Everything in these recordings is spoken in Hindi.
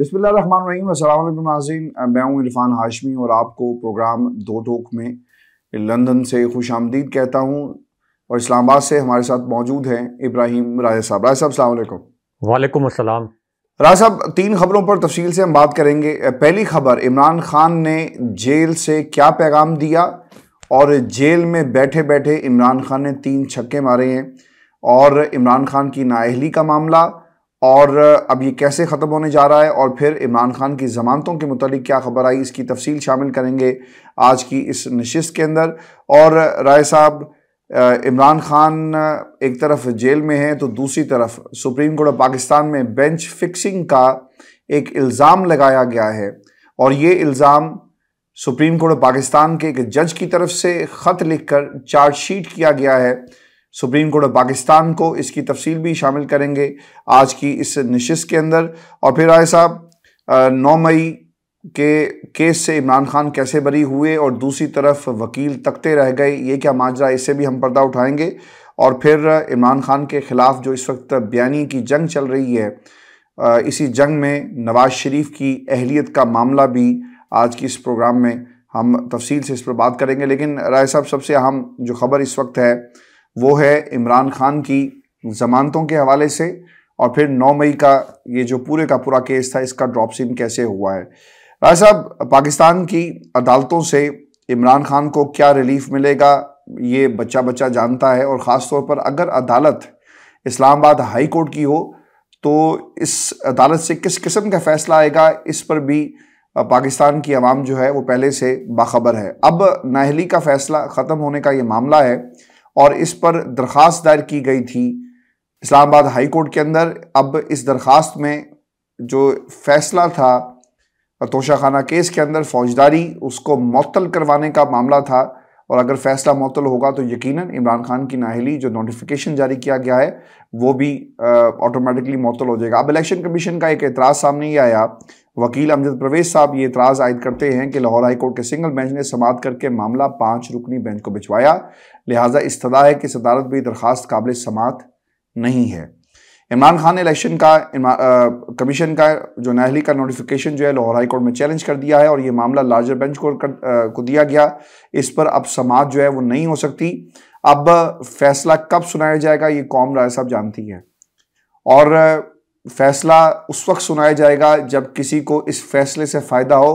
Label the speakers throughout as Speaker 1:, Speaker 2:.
Speaker 1: बिस्मिल्लाम नाजीन मैं हूँ इरफान हाशमी और आपको प्रोग्राम दो टोक में लंदन से खुश आमदीद कहता हूँ और इस्लामाबाद से हमारे साथ मौजूद हैं इब्राहिम राजा साहब राय साहब सलामकुम
Speaker 2: वालेकुम असलम
Speaker 1: राय साहब तीन खबरों पर तफसील से हम बात करेंगे पहली खबर इमरान खान ने जेल से क्या पैगाम दिया और जेल में बैठे बैठे इमरान खान ने तीन छक्के मारे हैं और इमरान खान की नाहली का मामला और अब ये कैसे ख़त्म होने जा रहा है और फिर इमरान खान की ज़मानतों के मतलब क्या खबर आई इसकी तफसील शामिल करेंगे आज की इस नशस्त के अंदर और राय साहब इमरान खान एक तरफ जेल में है तो दूसरी तरफ सुप्रीम कोर्ट ऑफ पाकिस्तान में बेंच फिक्सिंग का एक इल्ज़ाम लगाया गया है और ये इल्ज़ाम सुप्रीम कोर्ट ऑफ पाकिस्तान के एक जज की तरफ से ख़त लिखकर चार्जशीट किया गया है सुप्रीम कोर्ट ऑफ पाकिस्तान को इसकी तफसील भी शामिल करेंगे आज की इस नशस्त के अंदर और फिर आए साहब नौ मई के केस से इमरान खान कैसे बरी हुए और दूसरी तरफ वकील तकते रह गए ये क्या माजरा इससे भी हम पर्दा उठाएंगे और फिर इमरान खान के ख़िलाफ़ जो इस वक्त बयानी की जंग चल रही है इसी जंग में नवाज़ शरीफ की अहलियत का मामला भी आज की इस प्रोग्राम में हम तफसील से इस पर बात करेंगे लेकिन राय साहब सबसे अहम जो ख़बर इस वक्त है वो है इमरान खान की ज़मानतों के हवाले से और फिर 9 मई का ये जो पूरे का पूरा केस था इसका ड्रॉप सीन कैसे हुआ है राय साहब पाकिस्तान की अदालतों से इमरान खान को क्या रिलीफ मिलेगा ये बच्चा बच्चा जानता है और ख़ास तौर पर अगर अदालत इस्लामाबाद हाई कोर्ट की हो तो इस अदालत से किस किस्म का फैसला आएगा इस पर भी पाकिस्तान की आवाम जो है वो पहले से बाखबर है अब नाहली का फैसला ख़त्म होने का ये मामला है और इस पर दरख्वास्त दायर की गई थी इस्लामाबाद हाई कोर्ट के अंदर अब इस दरख्वास्त में जो फैसला था तोशाखाना केस के अंदर फौजदारी उसको मअतल करवाने का मामला था और अगर फैसला मअतल होगा तो यकीनन इमरान खान की नाहली जो नोटिफिकेशन जारी किया गया है वो भी ऑटोमेटिकली मअतल हो जाएगा अब इलेक्शन कमीशन का एक एतराज़ सामने ही आया वकील अमजद प्रवेश साहब ये इतराज़ आयद करते हैं कि लाहौर हाई कोर्ट के सिंगल बेंच ने समात करके मामला पांच रुकनी बेंच को भिजवाया लिहाजा तदा है कि सदारत भी दरख्वास्त काबिल समात नहीं है इमरान खान ने इलेक्शन का कमीशन का जो नाहली का नोटिफिकेशन जो है लाहौर हाई कोर्ट में चैलेंज कर दिया है और ये मामला लार्जर बेंच को कर, आ, को दिया गया इस पर अब समात जो है वो नहीं हो सकती अब फैसला कब सुनाया जाएगा ये कौम राय साहब जानती है और फैसला उस वक्त सुनाया जाएगा जब किसी को इस फैसले से फ़ायदा हो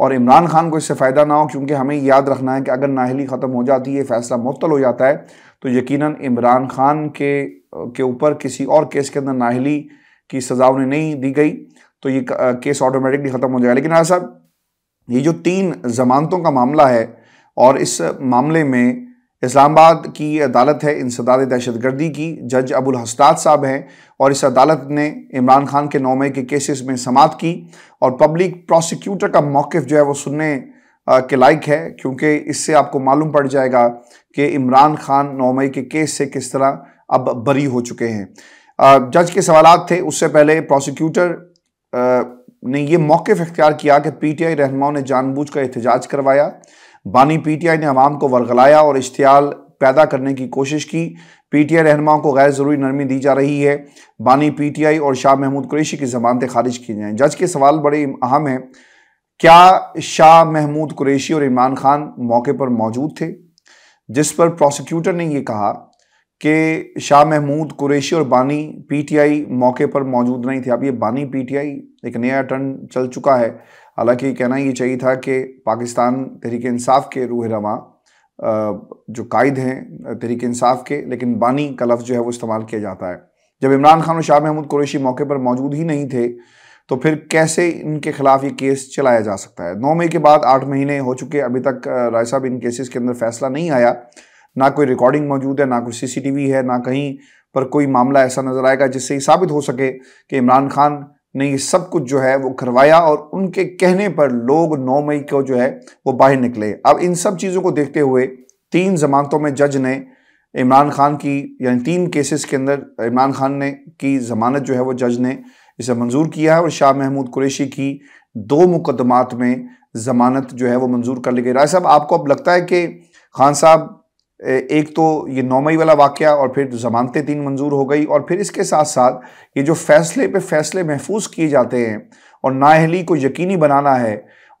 Speaker 1: और इमरान खान को इससे फ़ायदा ना हो क्योंकि हमें याद रखना है कि अगर नाहली ख़त्म हो जाती है फैसला मुतल हो जाता है तो यकीनन इमरान खान के के ऊपर किसी और केस के अंदर नाहली की सज़ा उन्हें नहीं दी गई तो ये केस ऑटोमेटिकली ख़त्म हो जाएगा लेकिन आज साहब ये जो तीन जमानतों का मामला है और इस मामले में इस्लामाबाद की अदालत है इंसदाद दहशत गर्दी की जज अबुल हस्ताद साहब हैं और इस अदालत ने इमरान खान के नौमे के केसेस में समात की और पब्लिक प्रोसिक्यूटर का मौक़ जो है वो सुनने के लायक है क्योंकि इससे आपको मालूम पड़ जाएगा कि इमरान खान नौमई के केस से किस तरह अब बरी हो चुके हैं जज के सवाल थे उससे पहले प्रोसिक्यूटर ने ये मौक़ इख्तियार किया कि पी टी आई रहनुमाओं ने जानबूझ कर एहतजाज करवाया बानी पीटीआई ने आवाम को वरगलाया और इश्तियाल पैदा करने की कोशिश की पीटीआई रहनुमाओं को गैर ज़रूरी नरमी दी जा रही है बानी पीटीआई और शाह महमूद कुरेशी की जमानतें खारिज की जाएँ जज के सवाल बड़े अहम हैं क्या शाह महमूद कुरेशी और इमरान खान मौके पर मौजूद थे जिस पर प्रोसिक्यूटर ने यह कहा कि शाह महमूद कुरेशी और बानी पीटीआई मौके पर मौजूद नहीं थे अब ये बानी पीटीआई एक नया टर्न चल चुका है हालांकि कहना ये चाहिए था कि पाकिस्तान तहरीक इंसाफ के रूह रवा जो कायद हैं तहरीक इंसाफ के लेकिन बानी का लफ्ज़ जो है वो इस्तेमाल किया जाता है जब इमरान खान और शाह महमूद कुरेशी मौके पर मौजूद ही नहीं थे तो फिर कैसे इनके खिलाफ ये केस चलाया जा सकता है नौ मई के बाद आठ महीने हो चुके अभी तक राय साहब इन केसेस के अंदर फैसला नहीं आया ना कोई रिकॉर्डिंग मौजूद है ना कोई सीसीटीवी है ना कहीं पर कोई मामला ऐसा नज़र आएगा जिससे ये साबित हो सके कि इमरान खान ने ये सब कुछ जो है वो करवाया और उनके कहने पर लोग 9 मई को जो है वो बाहर निकले अब इन सब चीज़ों को देखते हुए तीन जमानतों में जज ने इमरान खान की यानी तीन केसेस के अंदर इमरान खान ने की जमानत जो है वो जज ने इसे मंजूर किया है और शाह महमूद कुरेशी की दो मुकदमात में जमानत जो है वो मंजूर कर ली गई राय साहब आपको अब लगता है कि खान साहब एक तो ये नौ मई वाला वाक़ और फिर ज़मानतें तीन मंजूर हो गई और फिर इसके साथ साथ ये जो फैसले पे फैसले महफूज किए जाते हैं और नाहली को यकीनी बनाना है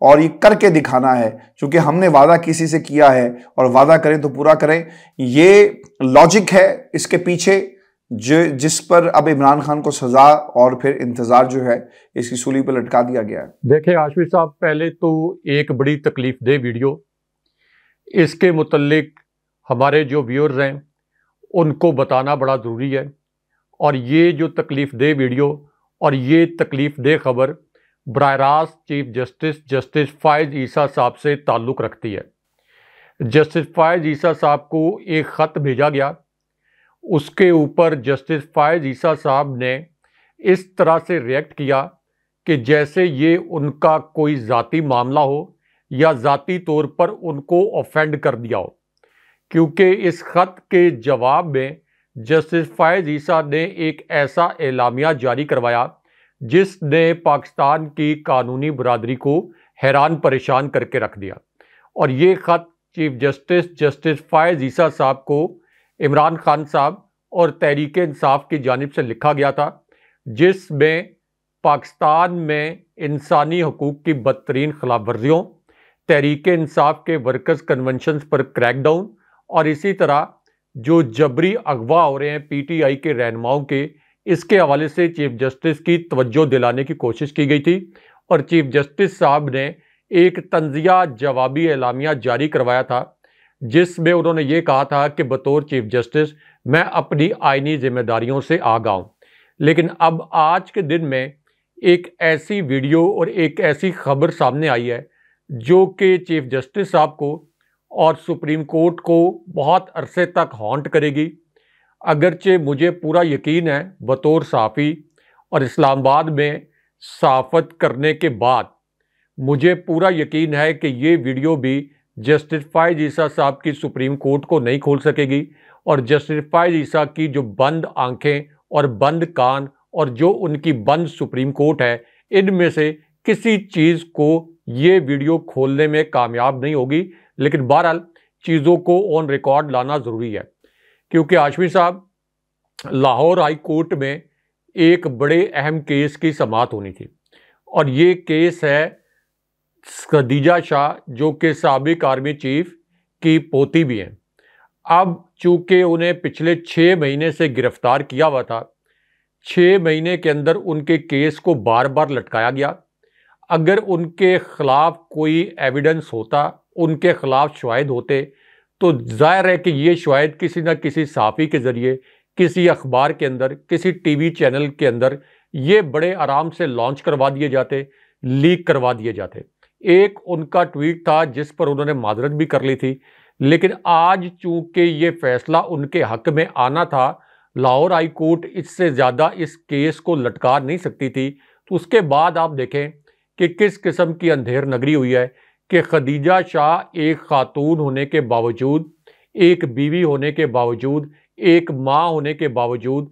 Speaker 1: और ये करके दिखाना है क्योंकि हमने वादा किसी से किया है और वादा करें तो पूरा करें ये लॉजिक है इसके पीछे जो जिस पर अब इमरान खान को सज़ा और फिर इंतज़ार जो है इसकी सूली पर लटका दिया गया है
Speaker 2: देखिए आशमी साहब पहले तो एक बड़ी तकलीफ दे वीडियो इसके मुतलक हमारे जो व्यूअर्स हैं उनको बताना बड़ा ज़रूरी है और ये जो तकलीफ़ दे वीडियो और ये तकलीफ़ दे खबर बर chief justice justice Faez Isa sahab से ताल्लुक़ रखती है जस्टिस फ़ायज़ ईसा साहब को एक ख़त भेजा गया उसके ऊपर जस्टिस फ़ायज़ ईसा साहब ने इस तरह से रिएक्ट किया कि जैसे ये उनका कोई ज़ाती मामला हो या ज़ाती तौर पर उनको ऑफेंड कर दिया हो क्योंकि इस खत के जवाब में जस्टिस फ़ायज़ ईसा ने एक ऐसा एलामिया जारी करवाया जिसने पाकिस्तान की कानूनी बरदरी को हैरान परेशान करके रख दिया और ये ख़त chief justice justice Faez Isa sahab को इमरान खान साहब और तहरीक इंसाफ की जानब से लिखा गया था जिसमें पाकिस्तान में इंसानी हकूक़ की बदतरीन खिलाफ वर्जियों तहरीक इंसाफ के वर्कर्स कन्वेंशंस पर क्रैकडाउन और इसी तरह जो जबरी अगवा हो रहे हैं पीटीआई के रहनुमाओं के इसके हवाले से चीफ जस्टिस की तवज्जो दिलाने की कोशिश की गई थी और चीफ जस्टिस साहब ने एक तंजिया जवाबी एलामिया जारी करवाया था जिसमें उन्होंने ये कहा था कि बतौर चीफ जस्टिस मैं अपनी आइनी जिम्मेदारियों से आगा हूँ लेकिन अब आज के दिन में एक ऐसी वीडियो और एक ऐसी खबर सामने आई है जो कि चीफ जस्टिस साहब को और सुप्रीम कोर्ट को बहुत अरसे तक हॉन्ट करेगी अगरचे मुझे पूरा यकीन है बतौर साफ़ी और इस्लामाबाद में साफत करने के बाद मुझे पूरा यकीन है कि ये वीडियो भी जस्टिफाइड ईसा साहब की सुप्रीम कोर्ट को नहीं खोल सकेगी और जस्टिफाइड ईसा की जो बंद आंखें और बंद कान और जो उनकी बंद सुप्रीम कोर्ट है इनमें से किसी चीज़ को ये वीडियो खोलने में कामयाब नहीं होगी लेकिन बहरहाल चीज़ों को ऑन रिकॉर्ड लाना ज़रूरी है क्योंकि आशमी साहब लाहौर हाई कोर्ट में एक बड़े अहम केस की समात होनी थी और ये केस है खदीजा शाह जो कि सबक आर्मी चीफ की पोती भी हैं अब चूँकि उन्हें पिछले छः महीने से गिरफ़्तार किया हुआ था छः महीने के अंदर उनके केस को बार बार लटकाया गया अगर उनके ख़िलाफ़ कोई एविडेंस होता उनके ख़िलाफ़ शवाद होते तो ज़ाहिर है कि ये शवाद किसी न किसी सहाफ़ी के ज़रिए किसी अखबार के अंदर किसी टीवी चैनल के अंदर ये बड़े आराम से लॉन्च करवा दिए जाते लीक करवा दिए जाते एक उनका ट्वीट था जिस पर उन्होंने माजरत भी कर ली थी लेकिन आज चूंकि ये फैसला उनके हक में आना था लाहौर हाई कोर्ट इससे ज़्यादा इस केस को लटका नहीं सकती थी तो उसके बाद आप देखें कि किस किस्म की अंधेर नगरी हुई है कि खदीजा शाह एक खातून होने के बावजूद एक बीवी होने के बावजूद एक माँ होने के बावजूद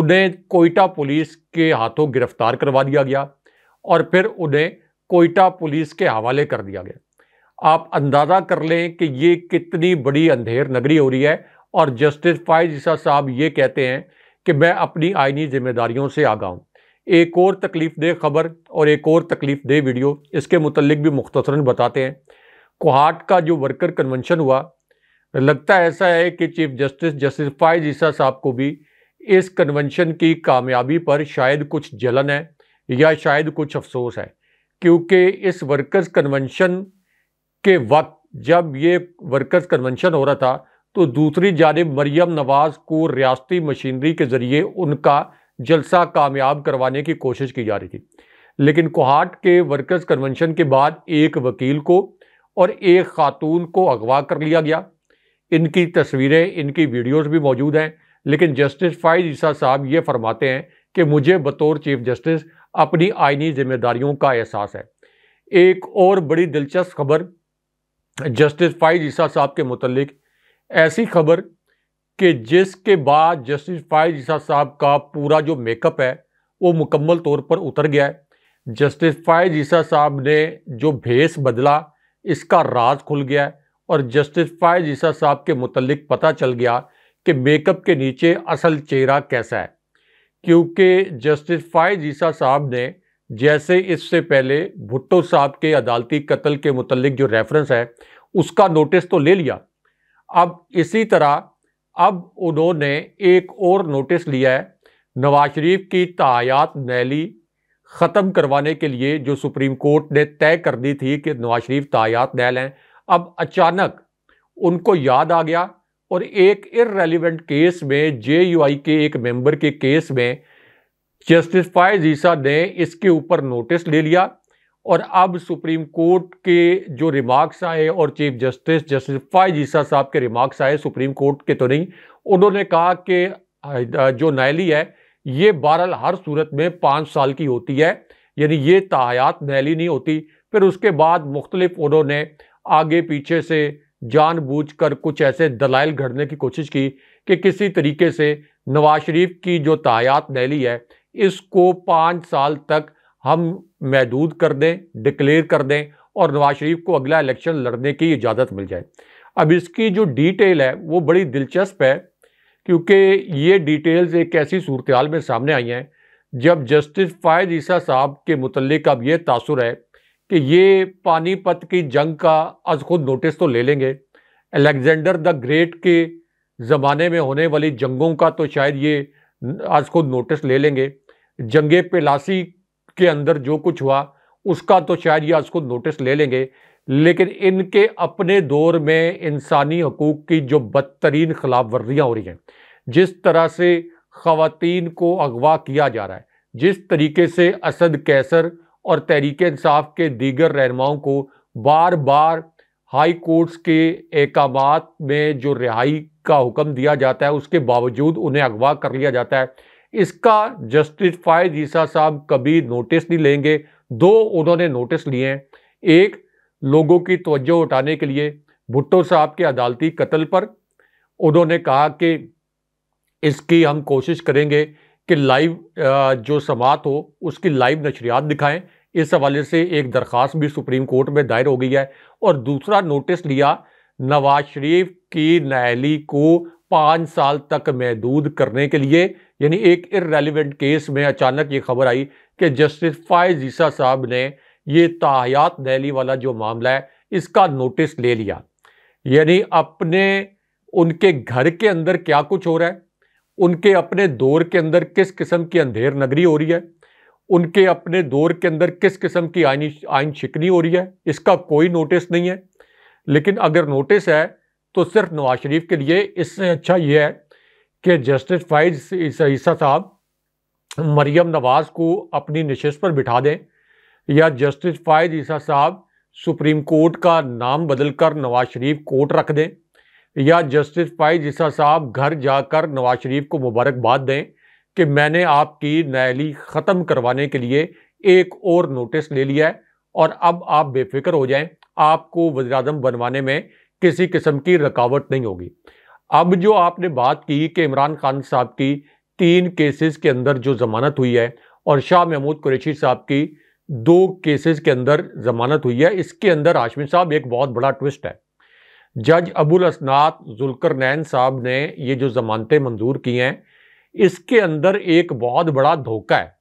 Speaker 2: उन्हें कोयटा पुलिस के हाथों गिरफ्तार करवा दिया गया और फिर उन्हें कोयटा पुलिस के हवाले कर दिया गया आप अंदाज़ा कर लें कि ये कितनी बड़ी अंधेर नगरी हो रही है और जस्टिस फायज ईसा साहब ये कहते हैं कि मैं अपनी आइनी जिम्मेदारियों से आगा हूँ एक और तकलीफ़ दे ख़बर और एक और तकलीफ़ दे वीडियो इसके मतलब भी मुख्तरा बताते हैं कोहाट का जो वर्कर कन्वेंशन हुआ लगता ऐसा है कि chief justice justice Faez Isa sahab को भी इस कन्वेंशन की कामयाबी पर शायद कुछ जलन है या शायद कुछ अफसोस है क्योंकि इस वर्कर्स कन्वेंशन के वक्त जब ये वर्कर्स कन्वेंशन हो रहा था तो दूसरी जानब मरियम नवाज़ को रियाती मशीनरी के ज़रिए उनका जलसा कामयाब करवाने की कोशिश की जा रही थी लेकिन कोहाट के वर्कर्स कन्वेंशन के बाद एक वकील को और एक खातून को अगवा कर लिया गया इनकी तस्वीरें इनकी वीडियोस भी मौजूद हैं लेकिन जस्टिस फाइज ईसा साहब ये फरमाते हैं कि मुझे बतौर चीफ जस्टिस अपनी आइनी जिम्मेदारियों का एहसास है एक और बड़ी दिलचस्प खबर जस्टिस फाइज ईसा साहब के मुतलिक ऐसी खबर कि जिसके बाद जस्टिस फाइज ईसा साहब का पूरा जो मेकअप है वो मुकम्मल तौर पर उतर गया है जस्टिस फाइज ईसा साहब ने जो भेस बदला इसका राज खुल गया है और जस्टिस फाइज ईसा साहब के मतलब पता चल गया कि मेकअप के नीचे असल चेहरा कैसा है क्योंकि जस्टिस फाइज ईसा साहब ने जैसे इससे पहले भुट्टो साहब के अदालती कत्ल के मतलब जो रेफरेंस है उसका नोटिस तो ले लिया अब इसी तरह अब उन्होंने एक और नोटिस लिया है नवाज शरीफ की तायात नैली ख़त्म करवाने के लिए जो सुप्रीम कोर्ट ने तय कर दी थी कि नवाज शरीफ तायात नैल हैं अब अचानक उनको याद आ गया और एक इरेलीवेंट केस में जे के एक मेंबर के केस में जस्टिस फायज ईसा ने इसके ऊपर नोटिस ले लिया और अब सुप्रीम कोर्ट के जो रिमार्क्स आए और chief justice justice Faez Isa sahab के रिमार्क्स आए सुप्रीम कोर्ट के तो नहीं उन्होंने कहा कि जो नैली है ये बहरहाल हर सूरत में पाँच साल की होती है यानी ये तायात नैली नहीं होती फिर उसके बाद मुख्तलिफ उन्होंने आगे पीछे से जानबूझकर कुछ ऐसे दलाइल घड़ने की कोशिश की कि किसी तरीके से नवाज शरीफ की जो तायात नैली है इसको पाँच साल तक हम महदूद कर दें डिक्लेयर कर दें और नवाज शरीफ को अगला इलेक्शन लड़ने की इजाज़त मिल जाए अब इसकी जो डिटेल है वो बड़ी दिलचस्प है क्योंकि ये डिटेल्स एक ऐसी सूरत हाल में सामने आई हैं जब जस्टिस फ़ायद ईसा साहब के मतलब अब ये तासर है कि ये पानीपत की जंग का अज खुद नोटिस तो ले लेंगे अलेक्जेंडर द ग्रेट के ज़माने में होने वाली जंगों का तो शायद ये आज खुद नोटिस ले लेंगे जंग पेलासी के अंदर जो कुछ हुआ उसका तो शायद या उसको नोटिस ले लेंगे लेकिन इनके अपने दौर में इंसानी हकूक़ की जो बदतरीन खिलाफ वर्जियाँ हो रही हैं जिस तरह से खातन को अगवा किया जा रहा है जिस तरीके से असद कैसर और तहरीक इंसाफ के दीगर रहनुमाओं को बार बार हाई कोर्ट्स के अहकाम में जो रिहाई का हुक्म दिया जाता है उसके बावजूद उन्हें अगवा कर लिया जाता है इसका जस्टिफाई ईसा साहब कभी नोटिस नहीं लेंगे दो उन्होंने नोटिस लिए हैं एक लोगों की तवज्जो उठाने के लिए भुट्टो साहब के अदालती कत्ल पर उन्होंने कहा कि इसकी हम कोशिश करेंगे कि लाइव जो समात हो उसकी लाइव नशरियात दिखाएं इस हवाले से एक दरख्वास्त भी सुप्रीम कोर्ट में दायर हो गई है और दूसरा नोटिस लिया नवाज शरीफ की नायली को पाँच साल तक महदूद करने के लिए यानी एक इरेलीवेंट केस में अचानक ये खबर आई कि जस्टिस फायज ईसा साहब ने ये ताहयात दहली वाला जो मामला है इसका नोटिस ले लिया यानी अपने उनके घर के अंदर क्या कुछ हो रहा है उनके अपने दौर के अंदर किस किस्म की अंधेर नगरी हो रही है उनके अपने दौर के अंदर किस किस्म की आइनी आइन शिकनी हो रही है इसका कोई नोटिस नहीं है लेकिन अगर नोटिस है तो सिर्फ नवाज शरीफ के लिए इससे अच्छा यह है कि जस्टिस फाइज ईसा साहब मरियम नवाज़ को अपनी नशस्त पर बिठा दें या जस्टिस फ़ाइज ईसा साहब सुप्रीम कोर्ट का नाम बदलकर नवाज शरीफ कोर्ट रख दें या जस्टिस फ़ाइज ईसा साहब घर जाकर नवाज शरीफ को मुबारकबाद दें कि मैंने आपकी नैली ख़त्म करवाने के लिए एक और नोटिस ले लिया है और अब आप बेफिक्र हो जाएं आपको वजी बनवाने में किसी किस्म की रुकावट नहीं होगी अब जो आपने बात की कि इमरान खान साहब की तीन केसेस के अंदर जो जमानत हुई है और शाह महमूद कुरैशी साहब की दो केसेस के अंदर जमानत हुई है इसके अंदर आशमी साहब एक बहुत बड़ा ट्विस्ट है जज अबुल असनात जुलकर नैन साहब ने ये जो जमानतें मंजूर की हैं इसके अंदर एक बहुत बड़ा धोखा है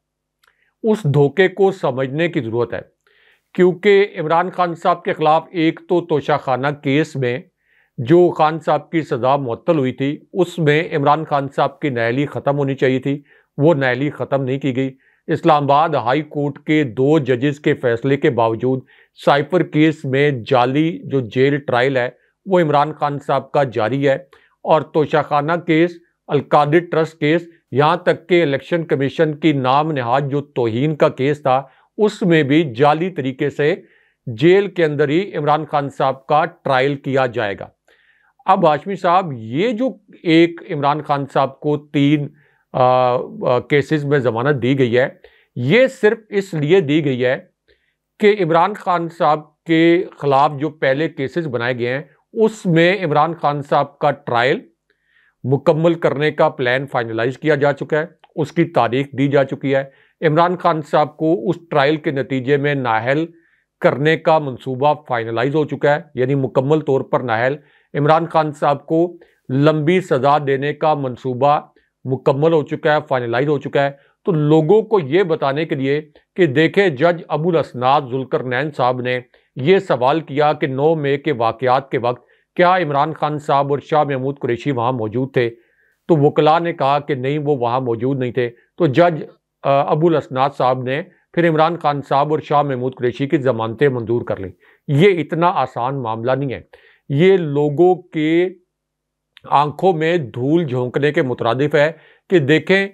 Speaker 2: उस धोखे को समझने की ज़रूरत है क्योंकि इमरान खान साहब के ख़िलाफ़ एक तो तोशाखाना केस में जो खान साहब की सज़ा मअतल हुई थी उसमें इमरान खान साहब की नायली ख़त्म होनी चाहिए थी वो नायली ख़त्म नहीं की गई इस्लामाबाद हाई कोर्ट के दो जजेस के फैसले के बावजूद साइफर केस में जाली जो जेल ट्रायल है वो इमरान खान साहब का जारी है और Toshakhana case Al Qadir trust case यहाँ तक के इलेक्शन कमीशन की नाम नहाज जो तोहन का केस था उसमें भी जाली तरीके से जेल के अंदर ही इमरान खान साहब का ट्रायल किया जाएगा अब हाशमी साहब ये जो एक इमरान खान साहब को तीन केसेस में ज़मानत दी गई है ये सिर्फ इसलिए दी गई है कि इमरान खान साहब के ख़िलाफ़ जो पहले केसेस बनाए गए हैं उसमें इमरान खान साहब का ट्रायल मुकम्मल करने का प्लान फाइनलाइज किया जा चुका है उसकी तारीख दी जा चुकी है इमरान खान साहब को उस ट्रायल के नतीजे में नाहल करने का मंसूबा फाइनलाइज हो चुका है यानी मुकम्मल तौर पर नाहल इमरान खान साहब को लंबी सजा देने का मंसूबा मुकम्मल हो चुका है फाइनलाइज हो चुका है तो लोगों को ये बताने के लिए कि देखे जज अबुल असनाद जुलकर नैन साहब ने ये सवाल किया कि नौ मई के वाक़ात के वक्त क्या इमरान खान साहब और शाह महमूद कुरेशी वहाँ मौजूद थे तो वकला ने कहा कि नहीं वो वहाँ मौजूद नहीं थे तो जज अबुल असनाद साहब ने फिर इमरान खान साहब और शाह महमूद कुरेशी की जमानतें मंजूर कर ली ये इतना आसान मामला नहीं है ये लोगों के आंखों में धूल झोंकने के मुतरद है कि देखें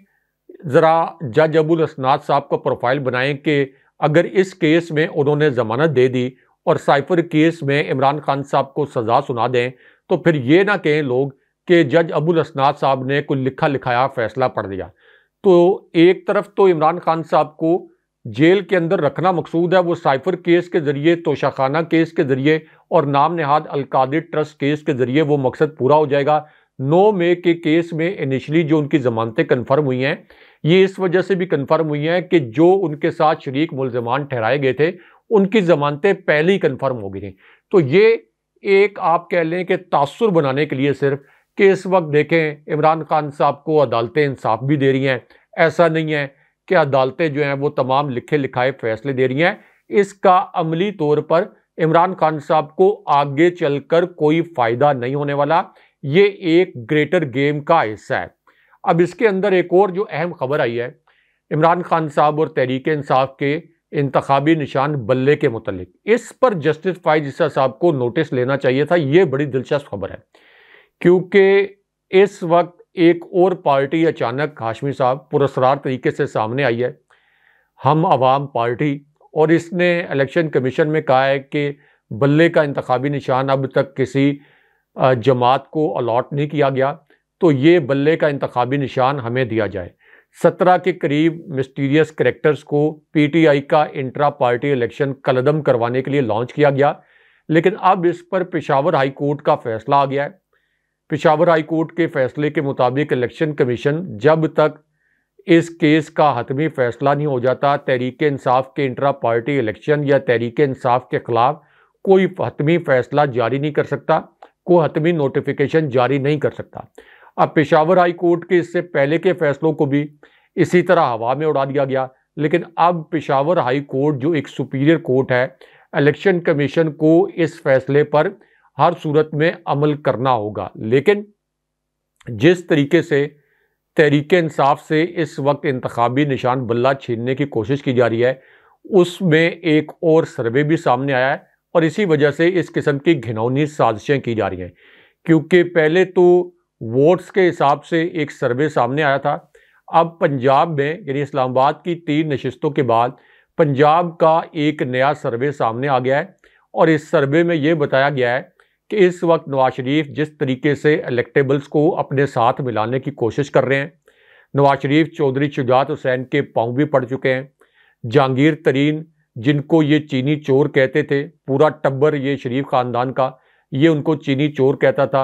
Speaker 2: ज़रा जज अबुल असनाद साहब का प्रोफाइल बनाएं कि अगर इस केस में उन्होंने ज़मानत दे दी और साइफर केस में इमरान खान साहब को सज़ा सुना दें तो फिर ये ना कहें लोग कि जज अबुल असनाद साहब ने कोई लिखा लिखाया फ़ैसला पढ़ दिया तो एक तरफ तो इमरान खान साहब को जेल के अंदर रखना मकसूद है वो साइफर केस के ज़रिए तोशाखाना केस के ज़रिए और नाम नहाद अलकादिर ट्रस्ट केस के ज़रिए वो मकसद पूरा हो जाएगा नौ मई के केस में इनिशली जो उनकी ज़मानतें कन्फर्म हुई हैं ये इस वजह से भी कन्फर्म हुई हैं कि जो उनके साथ शरीक मुलजमान ठहराए गए थे उनकी ज़मानतें पहले ही कन्फर्म हो गई थी तो ये एक आप कह लें कि तासर बनाने के लिए सिर्फ कि इस वक्त देखें इमरान खान साहब को अदालतें इंसाफ भी दे रही हैं ऐसा नहीं है कि अदालतें जो हैं वो तमाम लिखे लिखाए फैसले दे रही हैं इसका अमली तौर पर इमरान खान साहब को आगे चलकर कोई फायदा नहीं होने वाला ये एक ग्रेटर गेम का हिस्सा है अब इसके अंदर एक और जो अहम खबर आई है इमरान खान साहब और तहरीक इंसाफ के इंतबी निशान बल्ले के मतलब इस पर जस्टिस फाइज ईसा साहब को नोटिस लेना चाहिए था ये बड़ी दिलचस्प खबर है क्योंकि इस वक्त एक और पार्टी अचानक हाशमी साहब पुरस्कार तरीके से सामने आई है हम आवाम पार्टी और इसने इलेक्शन कमीशन में कहा है कि बल्ले का इंतबी निशान अब तक किसी जमात को अलाट नहीं किया गया तो ये बल्ले का इंतबी निशान हमें दिया जाए सत्रह के करीब मिस्टीरियस करेक्टर्स को पीटीआई का इंट्रा पार्टी इलेक्शन कलदम करवाने के लिए लॉन्च किया गया लेकिन अब इस पर पेशावर हाई कोर्ट का फैसला आ गया है पिशावर हाई कोर्ट के फैसले के मुताबिक इलेक्शन कमीशन जब तक इस केस का हतमी फैसला नहीं हो जाता तहरीक इंसाफ के इंटरा पार्टी इलेक्शन या तहरीक इंसाफ के खिलाफ कोई हतमी फैसला जारी नहीं कर सकता कोई हतमी नोटिफिकेशन जारी नहीं कर सकता अब पेशावर हाई कोर्ट के इससे पहले के फैसलों को भी इसी तरह हवा में उड़ा दिया गया लेकिन अब पेशावर हाई कोर्ट जो एक सुपीरियर कोर्ट है इलेक्शन कमीशन को इस फैसले पर हर सूरत में अमल करना होगा लेकिन जिस तरीके से तहरीक इंसाफ से इस वक्त इंतबी निशान बल्ला छीनने की कोशिश की जा रही है उसमें एक और सर्वे भी सामने आया है और इसी वजह से इस किस्म की घिनौनी साजिशें की जा रही हैं क्योंकि पहले तो वोट्स के हिसाब से एक सर्वे सामने आया था अब पंजाब में यानी इस्लामाबाद की तीन नशस्तों के बाद पंजाब का एक नया सर्वे सामने आ गया है और इस सर्वे में ये बताया गया है कि इस वक्त नवाज शरीफ जिस तरीके से इलेक्टेबल्स को अपने साथ मिलाने की कोशिश कर रहे हैं नवाज शरीफ चौधरी शुजात हुसैन के पाँव भी पड़ चुके हैं जहांगीर तरीन जिनको ये चीनी चोर कहते थे पूरा टब्बर ये शरीफ ख़ानदान का ये उनको चीनी चोर कहता था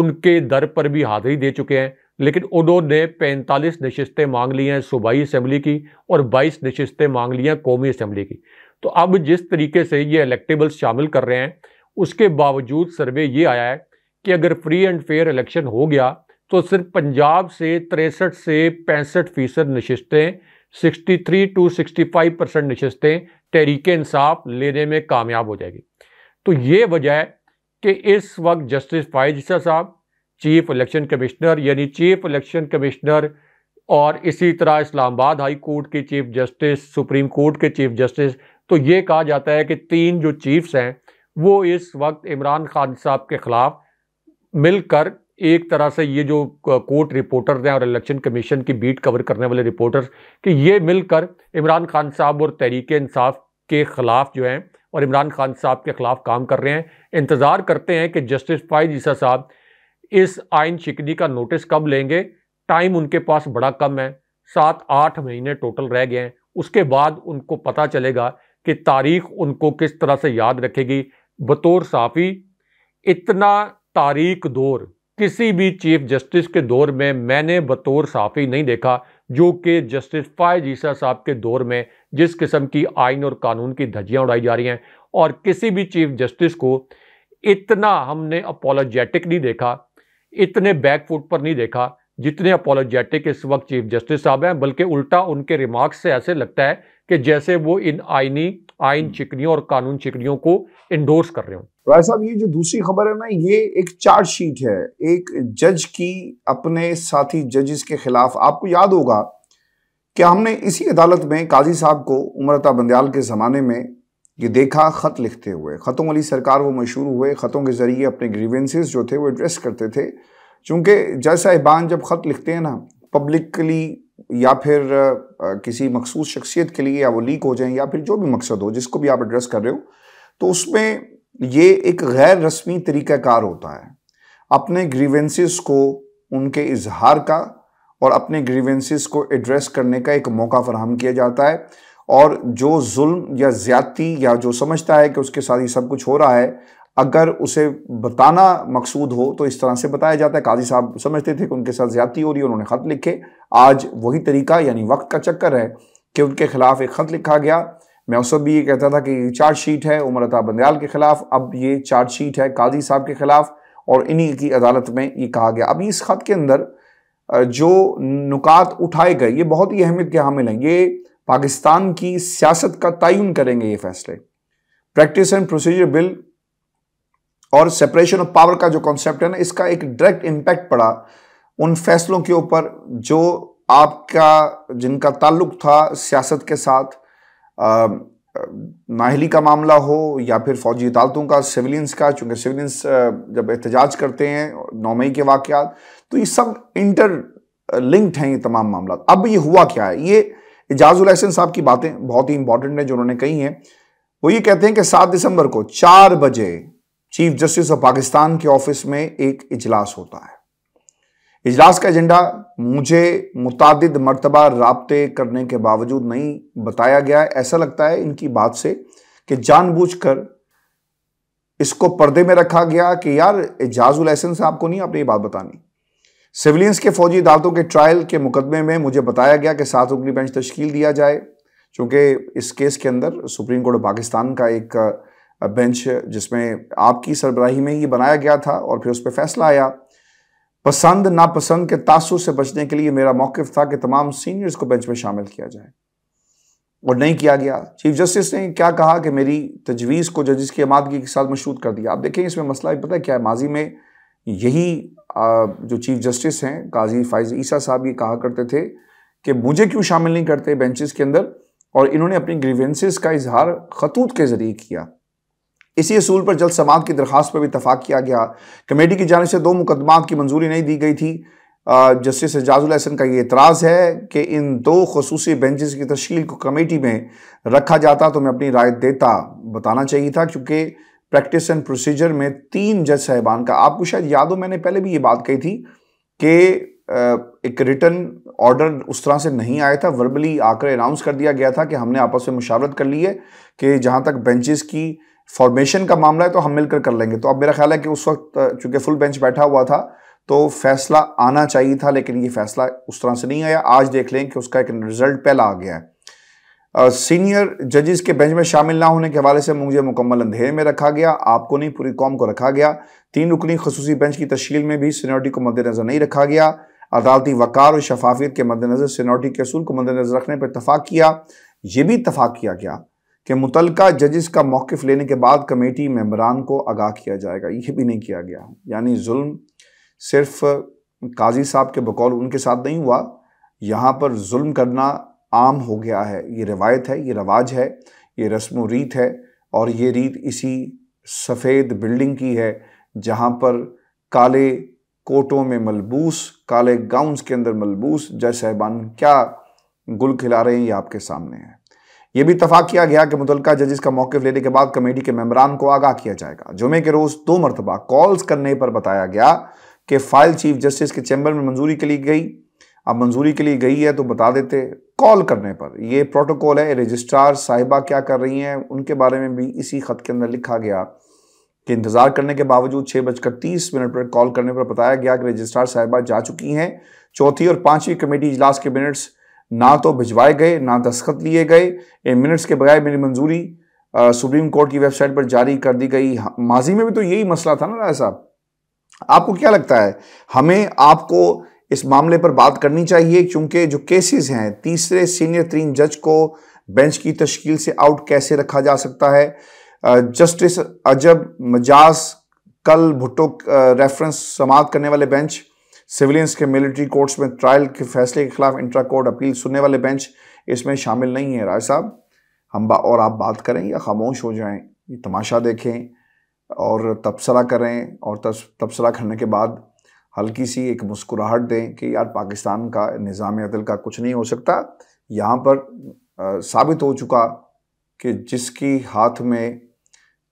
Speaker 2: उनके दर पर भी हाजिरी दे चुके हैं लेकिन उन्होंने 45 नशस्तें मांग ली हैं सूबाई असम्बली की और 22 नशस्तें मांग ली हैं कौमी असम्बली की तो अब जिस तरीके से ये इलेक्टेबल्स शामिल कर रहे हैं उसके बावजूद सर्वे ये आया है कि अगर फ्री एंड फेयर इलेक्शन हो गया तो सिर्फ पंजाब से तिरसठ से पैंसठ फीसद नशस्तें sixty three to sixty five percent नशस्तें तहरीक इंसाफ लेने में कामयाब हो जाएगी तो ये वजह है कि इस वक्त justice Faez Isa sahab chief election commissioner यानी चीफ इलेक्शन कमिश्नर और इसी तरह इस्लामाबाद हाई कोर्ट के चीफ जस्टिस सुप्रीम कोर्ट के चीफ जस्टिस तो ये कहा जाता है कि तीन जो चीफ्स हैं वो इस वक्त इमरान खान साहब के ख़िलाफ़ मिलकर एक तरह से ये जो कोर्ट रिपोर्टर्स हैं और इलेक्शन कमीशन की बीट कवर करने वाले रिपोर्टर्स कि ये मिलकर इमरान खान साहब और तहरीक इंसाफ के ख़िलाफ़ जो हैं और इमरान खान साहब के ख़िलाफ़ काम कर रहे हैं इंतज़ार करते हैं कि जस्टिस फाइज ईसा साहब इस आइन शिकनी का नोटिस कब लेंगे टाइम उनके पास बड़ा कम है सात आठ महीने टोटल रह गए हैं उसके बाद उनको पता चलेगा कि तारीख उनको किस तरह से याद रखेगी बतौर साफ़ी इतना तारीख दौर किसी भी चीफ जस्टिस के दौर में मैंने बतौर साफ़ी नहीं देखा जो कि जस्टिस फायज ईसा साहब के दौर में जिस किस्म की आइन और कानून की धज्जियाँ उड़ाई जा रही हैं और किसी भी चीफ जस्टिस को इतना हमने अपोलोजेटिक नहीं देखा इतने बैकफुट पर नहीं देखा जितने अपोलोजेटिक इस वक्त चीफ जस्टिस साहब हैं बल्कि उल्टा उनके रिमार्क्स से ऐसे लगता है कि जैसे वो इन आईनी आइन हम्म। चिकनियों और कानून चिकनियों को इंडोर्स कर रहे हो
Speaker 1: राय साहब ये जो दूसरी खबर है ना ये एक चार्जशीट है एक जज की अपने साथी जजेस के खिलाफ आपको याद होगा कि हमने इसी अदालत में काजी साहब को उमरता बंदयाल के ज़माने में ये देखा ख़त लिखते हुए ख़तों वाली सरकार वो मशहूर हुए ख़तों के ज़रिए अपने ग्रीवेंसेस जो थे वो एड्रेस करते थे चूँकि जज साहिबान जब ख़त लिखते हैं ना पब्लिकली या फिर किसी मखसूस शख्सियत के लिए या वो लीक हो जाए या फिर जो भी मकसद हो जिसको भी आप एड्रेस कर रहे हो तो उसमें ये एक गैर रस्मी तरीक़ाकार होता है अपने ग्रीवेंसेस को उनके इजहार का और अपने ग्रीवेंसेस को एड्रेस करने का एक मौका फराहम किया जाता है और जो जुल्म या ज़्यादती या जो समझता है कि उसके साथ ही सब कुछ हो रहा है अगर उसे बताना मकसूद हो तो इस तरह से बताया जाता है काजी साहब समझते थे कि उनके साथ ज्यादती हो रही है उन्होंने ख़त लिखे आज वही तरीका यानी वक्त का चक्कर है कि उनके खिलाफ एक ख़त लिखा गया मैं उस भी ये कहता था कि ये चार्जशीट है उमर अता बंदयाल के खिलाफ अब ये चार्जशीट है काजी साहब के खिलाफ और इन्हीं की अदालत में ये कहा गया अब इस ख़त के अंदर जो नुकात उठाए गए ये बहुत ही अहमियत के हामिल हैं ये पाकिस्तान की सियासत का तयन करेंगे ये फैसले प्रैक्टिस एंड प्रोसीजर बिल और सेपरेशन ऑफ पावर का जो कॉन्सेप्ट है ना इसका एक डायरेक्ट इम्पैक्ट पड़ा उन फैसलों के ऊपर जो आपका जिनका ताल्लुक था सियासत के साथ नाहली का मामला हो या फिर फौजी अदालतों का सिविलियंस का चूंकि सिविलियंस जब एहतजाज करते हैं नौ मई के वाक़ात तो ये सब इंटर लिंक्ड हैं ये तमाम मामला अब ये हुआ क्या है ये इजाजुल एहसन साहब की बातें बहुत ही इंपॉर्टेंट हैं जो उन्होंने कही हैं वो ये कहते हैं कि सात दिसंबर को चार बजे चीफ जस्टिस ऑफ पाकिस्तान के ऑफिस में एक इजलास होता है इजलास का एजेंडा मुझे मुतद मरतबा रबते करने के बावजूद नहीं बताया गया है ऐसा लगता है इनकी बात से कि जानबूझकर इसको पर्दे में रखा गया कि यार एजाजुल एहसन साहब को नहीं आपने ये बात बतानी सिविलियंस के फौजी अदालतों के ट्रायल के मुकदमे में मुझे बताया गया कि सात रुकनी बेंच तश्कील दिया जाए चूंकि इस केस के अंदर सुप्रीम कोर्ट ऑफ पाकिस्तान का एक बेंच जिसमें आपकी सरबराही में ये बनाया गया था और फिर उस पर फैसला आया पसंद नापसंद के तासुर से बचने के लिए मेरा मौकफ था कि तमाम सीनियर्स को बेंच में शामिल किया जाए और नहीं किया गया चीफ जस्टिस ने क्या कहा कि मेरी तजवीज़ को जजिस की आमादगी के साथ मशरूद कर दिया आप देखें इसमें मसला पता है क्या है माजी में यही जो चीफ जस्टिस हैं काजी फाइज ईसा साहब ये कहा करते थे कि मुझे क्यों शामिल नहीं करते बेंचेस के अंदर और इन्होंने अपनी ग्रीवेंसेस का इजहार खतूत के ज़रिए किया इसी असूल पर जल्द समाप्त की दरखास्त पर भी इतफाक़ किया गया कमेटी की जानब से दो मुकदमा की मंजूरी नहीं दी गई थी जस्टिस एजाजुल हसन का ये एतराज़ है कि इन दो खसूस बेंचेस की तश्ील को कमेटी में रखा जाता तो मैं अपनी राय देता बताना चाहिए था क्योंकि प्रैक्टिस एंड प्रोसीजर में तीन जज साहिबान का आपको शायद याद हो मैंने पहले भी ये बात कही थी कि एक रिटर्न ऑर्डर उस तरह से नहीं आया था वर्बली आकर अनाउंस कर दिया गया था कि हमने आपस में मुशावरत कर ली है कि जहाँ तक बेंचेस की फॉर्मेशन का मामला है तो हम मिलकर कर लेंगे तो अब मेरा ख्याल है कि उस वक्त चूंकि फुल बेंच बैठा हुआ था तो फैसला आना चाहिए था लेकिन ये फैसला उस तरह से नहीं आया आज देख लें कि उसका एक रिजल्ट पहला आ गया है सीनियर जजेस के बेंच में शामिल ना होने के हवाले से मुझे मुकम्मल अंधेरे में रखा गया आपको नहीं पूरी कौम को रखा गया तीन रुकनी खसूसी बेंच की तश्ील में भी सीनियरिटी को मद्देनज़र नहीं रखा गया अदालती वकार और शफाफियत के मद्देनज़र सीनियरिटी के असूल को मद्देनज़र रखने पर इतफाक़ किया ये भी इतफाक़ किया गया कि मुतल जजिस का मौक़ लेने के बाद कमेटी मम्बरान को आगाह किया जाएगा ये भी नहीं किया गया यानी जुल्म सिर्फ काजी साहब के बकौल उनके साथ नहीं हुआ यहाँ पर जुल्म करना आम हो गया है ये रिवायत है ये रवाज है ये रस्म रीत है और ये रीत इसी सफ़ेद बिल्डिंग की है जहाँ पर काले कोटों में मलबूस काले गाउंस के अंदर मलबूस जज साहबान क्या गुल खिला रहे हैं ये आपके सामने है यह भी इतफाक किया गया कि मुतल जजिस का मौके लेने के बाद कमेटी के मेम्बरान को आगाह किया जाएगा जुमे के रोज दो मरतबा कॉल्स करने पर बताया गया कि फाइल चीफ जस्टिस के चैम्बर में मंजूरी के लिए गई अब मंजूरी के लिए गई है तो बता देते कॉल करने पर यह प्रोटोकॉल है रजिस्ट्रार साहिबा क्या कर रही हैं उनके बारे में भी इसी खत के अंदर लिखा गया कि इंतज़ार करने के बावजूद छह बजकर तीस मिनट पर कॉल करने पर बताया गया कि रजिस्ट्रार साहिबा जा चुकी हैं चौथी और पांचवी कमेटी इजलास के मिनट्स ना तो भिजवाए गए ना दस्खत लिए गए इन मिनट्स के बगैर मेरी मंजूरी सुप्रीम कोर्ट की वेबसाइट पर जारी कर दी गई हाँ, माजी में भी तो यही मसला था ना राय साहब आपको क्या लगता है हमें आपको इस मामले पर बात करनी चाहिए क्योंकि जो केसेस हैं तीसरे सीनियर तीन जज को बेंच की तश्कील से आउट कैसे रखा जा सकता है जस्टिस अजब मजाज कल भुट्टो रेफरेंस समाप्त करने वाले बेंच सिविलियंस के मिलिट्री कोर्ट्स में ट्रायल के फैसले के खिलाफ इंट्रा कोर्ट अपील सुनने वाले बेंच इसमें शामिल नहीं है राय साहब हम बा और आप बात करें या खामोश हो जाएं ये तमाशा देखें और तबसरा करें और तबसरा करने के बाद हल्की सी एक मुस्कुराहट दें कि यार पाकिस्तान का निज़ाम अदल का कुछ नहीं हो सकता यहाँ पर आ, साबित हो चुका कि जिसकी हाथ में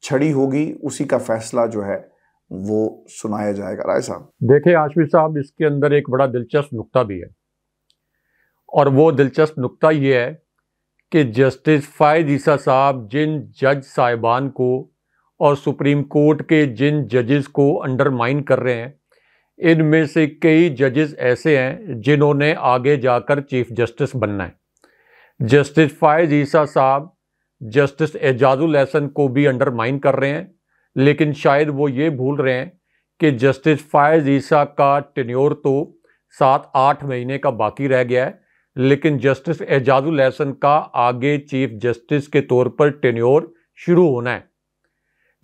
Speaker 1: छड़ी होगी उसी का फैसला जो है वो सुनाया जाएगा राय साहब
Speaker 2: देखिए आशमी साहब इसके अंदर एक बड़ा दिलचस्प नुक्ता भी है और वो दिलचस्प नुक्ता ये है कि जस्टिस फ़ायद ईसा साहब जिन जज साहिबान को और सुप्रीम कोर्ट के जिन जजेस को अंडरमाइन कर रहे हैं इनमें से कई जजेस ऐसे हैं जिन्होंने आगे जाकर चीफ जस्टिस बनना है जस्टिस फ़ायज ईसा साहब जस्टिस एजाजुल एहसन को भी अंडरमाइन कर रहे हैं लेकिन शायद वो ये भूल रहे हैं कि जस्टिस फायज ईसा का टेन्योर तो सात आठ महीने का बाकी रह गया है लेकिन जस्टिस एजाजुल का आगे चीफ जस्टिस के तौर पर टेन्योर शुरू होना है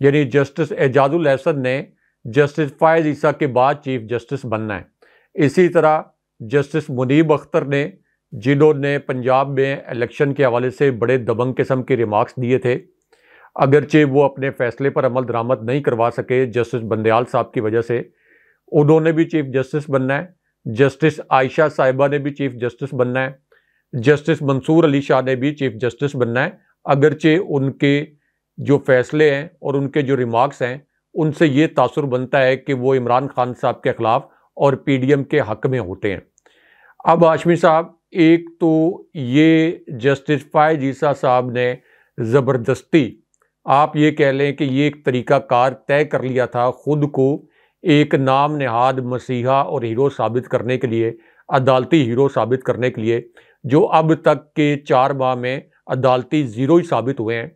Speaker 2: यानी जस्टिस एजाजुल ने जस्टिस फायज ईसा के बाद चीफ जस्टिस बनना है इसी तरह जस्टिस मुनीब अख्तर ने जिन्होंने पंजाब में इलेक्शन के हवाले से बड़े दबंग किस्म के रिमार्क्स दिए थे अगरचे वो अपने फैसले पर अमल दरामद नहीं करवा सके जस्टिस बंदयाल साहब की वजह से उन्होंने भी चीफ जस्टिस बनना है जस्टिस आयशा साहिबा ने भी चीफ जस्टिस बनना है जस्टिस मंसूर अली शाह ने भी चीफ जस्टिस बनना है अगरचे उनके जो फैसले हैं और उनके जो रिमार्क्स हैं उनसे ये तासर बनता है कि वो इमरान खान साहब के ख़िलाफ़ और एम के हक में होते हैं अब आशमी साहब एक तो ये जस्टिस फायद ईसा साहब ने ज़बरदस्ती आप ये कह लें कि ये एक तरीका कार तय कर लिया था ख़ुद को एक नाम नहाद मसीहा और हीरो साबित करने के लिए अदालती हीरो साबित करने के लिए जो अब तक के चार माह में अदालती ज़ीरो ही साबित हुए हैं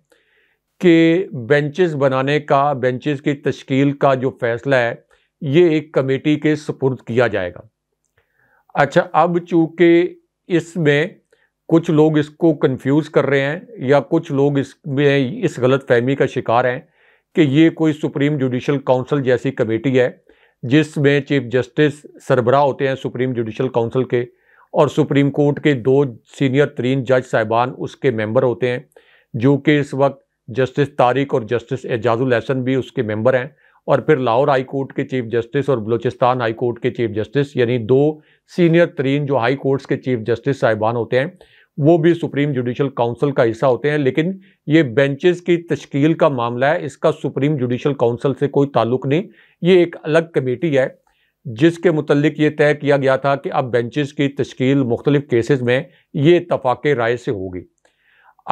Speaker 2: कि बेंचेस बनाने का बेंचेस की तश्कील का जो फैसला है ये एक कमेटी के सपुर्द किया जाएगा अच्छा अब चूँकि इसमें कुछ लोग इसको कंफ्यूज कर रहे हैं या कुछ लोग इसमें इस गलत फहमी का शिकार हैं कि ये कोई सुप्रीम जुडिशल काउंसिल जैसी कमेटी है जिसमें चीफ जस्टिस सरबराह होते हैं सुप्रीम जुडिशल काउंसिल के और सुप्रीम कोर्ट के दो सीनियर तरीन जज साहिबान उसके मेंबर होते हैं जो कि इस वक्त जस्टिस तारिक और जस्टिस एजाजुल हसन भी उसके मेंबर हैं और फिर लाहौर हाई कोर्ट के चीफ जस्टिस और बलूचिस्तान हाई कोर्ट के चीफ जस्टिस यानी दो सीनियर तरीन जो हाई कोर्ट्स के चीफ जस्टिस साहिबान होते हैं वो भी सुप्रीम जुडिशल काउंसिल का हिस्सा होते हैं लेकिन ये बेंचेस की तश्कील का मामला है इसका सुप्रीम जुडिशल काउंसिल से कोई ताल्लुक नहीं ये एक अलग कमेटी है जिसके मतलब ये तय किया गया था कि अब बेंचेस की तश्कील मुख्तलिफ केसेस में ये इतफाक़ राय से होगी